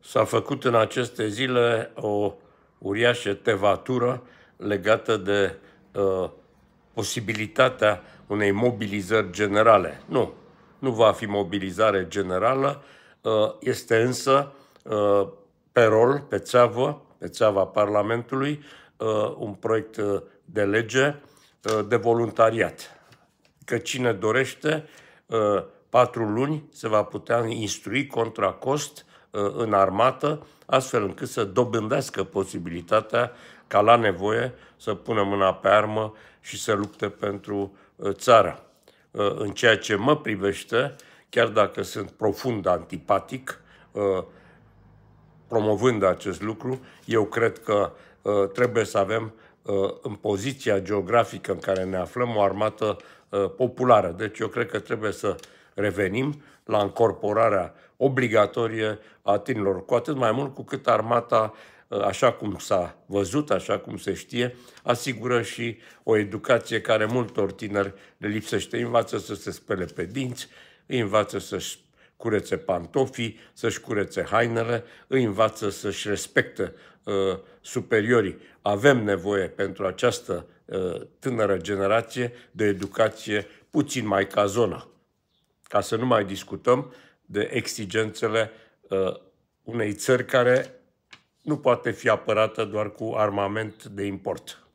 S-a făcut în aceste zile o uriașă tevatură legată de uh, posibilitatea unei mobilizări generale. Nu, nu va fi mobilizare generală, uh, este însă uh, pe rol, pe țeavă, pe țeava Parlamentului, uh, un proiect uh, de lege uh, de voluntariat. Că cine dorește, uh, patru luni se va putea instrui contra cost Ă, în armată, astfel încât să dobândească posibilitatea ca la nevoie să pună mâna pe armă și să lupte pentru ă, țara. Ă, în ceea ce mă privește, chiar dacă sunt profund antipatic, promovând acest lucru, eu cred că trebuie să avem în poziția geografică în care ne aflăm o armată populară. Deci eu cred că trebuie să revenim la încorporarea obligatorie a tinerilor, cu atât mai mult cu cât armata, ă, așa cum s-a văzut, așa cum se știe, asigură și o educație care multor tineri le lipsește. Îi învață să se spele pe dinți, îi învață să-și curețe pantofii, să-și curețe hainele, îi învață să-și respecte uh, superiorii. Avem nevoie pentru această uh, tânără generație de educație puțin mai ca zona. Ca să nu mai discutăm de exigențele uh, unei țări care nu poate fi apărată doar cu armament de import.